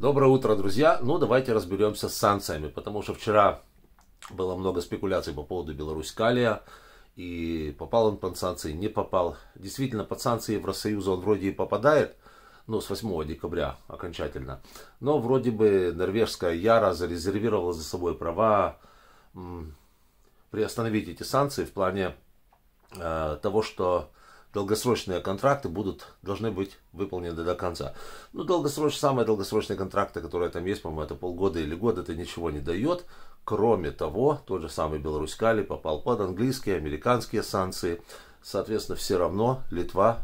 Доброе утро, друзья. Ну, давайте разберемся с санкциями, потому что вчера было много спекуляций по поводу Беларусь-Калия, и попал он под санкции, не попал. Действительно, под санкции Евросоюза он вроде и попадает, ну, с 8 декабря окончательно. Но вроде бы норвежская Яра зарезервировала за собой права приостановить эти санкции в плане э, того, что долгосрочные контракты будут, должны быть выполнены до конца. Ну, долгосрочные самые долгосрочные контракты, которые там есть, по-моему, это полгода или год, это ничего не дает. Кроме того, тот же самый Беларусь-Кали попал под английские, американские санкции. Соответственно, все равно Литва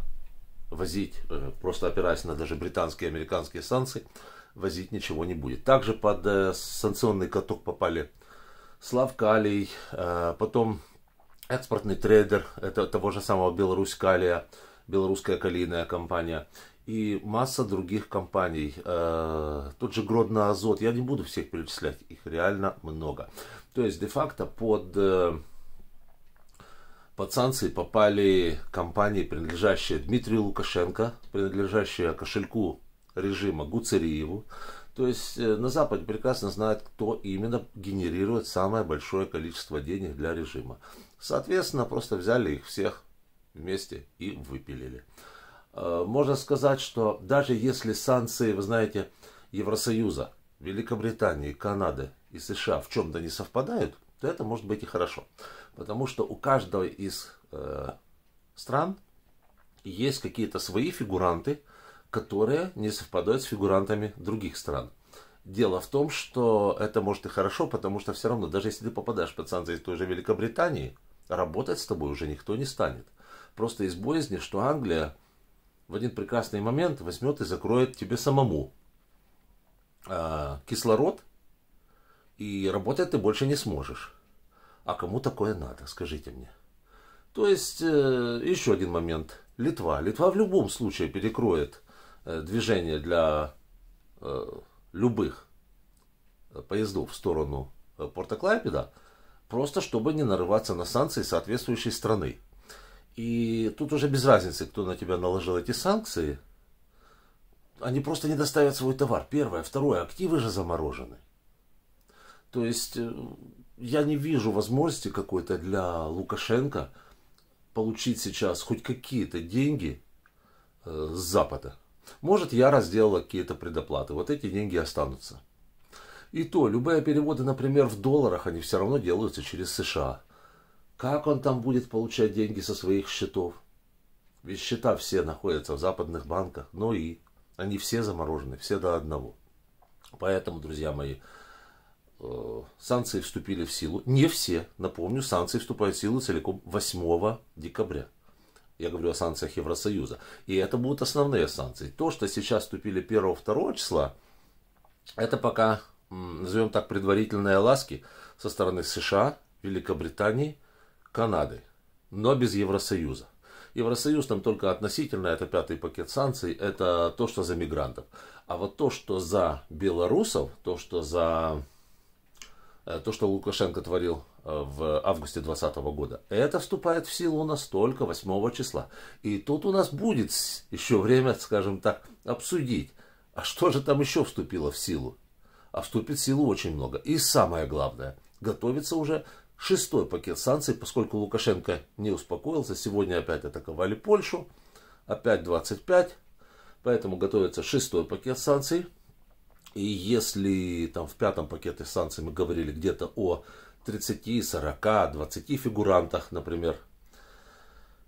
возить, э, просто опираясь на даже британские и американские санкции, возить ничего не будет. Также под э, санкционный каток попали Славкалий, э, потом экспортный трейдер это того же самого Беларусь-Калия, белорусская калийная компания и масса других компаний. Э, тот же Гродно Азот, я не буду всех перечислять, их реально много. То есть, де-факто под, э, под санкции попали компании, принадлежащие Дмитрию Лукашенко, принадлежащие кошельку режима Гуцериеву. То есть э, на Западе прекрасно знают, кто именно генерирует самое большое количество денег для режима. Соответственно, просто взяли их всех вместе и выпилили. Э, можно сказать, что даже если санкции, вы знаете, Евросоюза, Великобритании, Канады и США в чем-то не совпадают, то это может быть и хорошо. Потому что у каждого из э, стран есть какие-то свои фигуранты, которая не совпадает с фигурантами других стран. Дело в том, что это может и хорошо, потому что все равно, даже если ты попадаешь пацанца из той же Великобритании, работать с тобой уже никто не станет. Просто из боязни, что Англия в один прекрасный момент возьмет и закроет тебе самому э, кислород, и работать ты больше не сможешь. А кому такое надо, скажите мне. То есть, э, еще один момент. Литва. Литва в любом случае перекроет Э, движение для э, любых э, поездов в сторону порта Клайпеда, просто чтобы не нарываться на санкции соответствующей страны. И тут уже без разницы, кто на тебя наложил эти санкции, они просто не доставят свой товар. Первое. Второе. Активы же заморожены. То есть я не вижу возможности какой-то для Лукашенко получить сейчас хоть какие-то деньги с Запада. Может, Яра сделала какие-то предоплаты. Вот эти деньги останутся. И то, любые переводы, например, в долларах, они все равно делаются через США. Как он там будет получать деньги со своих счетов? Ведь счета все находятся в западных банках. но ну и они все заморожены, все до одного. Поэтому, друзья мои, э, санкции вступили в силу. Не все, напомню, санкции вступают в силу целиком 8 декабря. Я говорю о санкциях Евросоюза. И это будут основные санкции. То, что сейчас вступили 1-2 числа, это пока, назовем так, предварительные ласки со стороны США, Великобритании, Канады, но без Евросоюза. Евросоюз там только относительно, это пятый пакет санкций, это то, что за мигрантов. А вот то, что за белорусов, то, что за Э, то, что Лукашенко творил э, в августе 2020 года. Это вступает в силу у нас только 8 числа. И тут у нас будет еще время, скажем так, обсудить, а что же там еще вступило в силу. А вступит в силу очень много. И самое главное, готовится уже шестой пакет санкций, поскольку Лукашенко не успокоился. Сегодня опять атаковали Польшу, опять 25, поэтому готовится шестой пакет санкций – и если там в пятом пакете санкций мы говорили где-то о 30, 40, 20 фигурантах, например,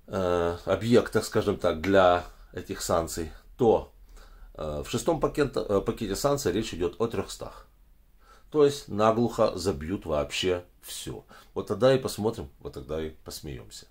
э, объектах, скажем так, для этих санкций, то э, в шестом пакет, э, пакете санкций речь идет о 300. То есть наглухо забьют вообще все. Вот тогда и посмотрим, вот тогда и посмеемся.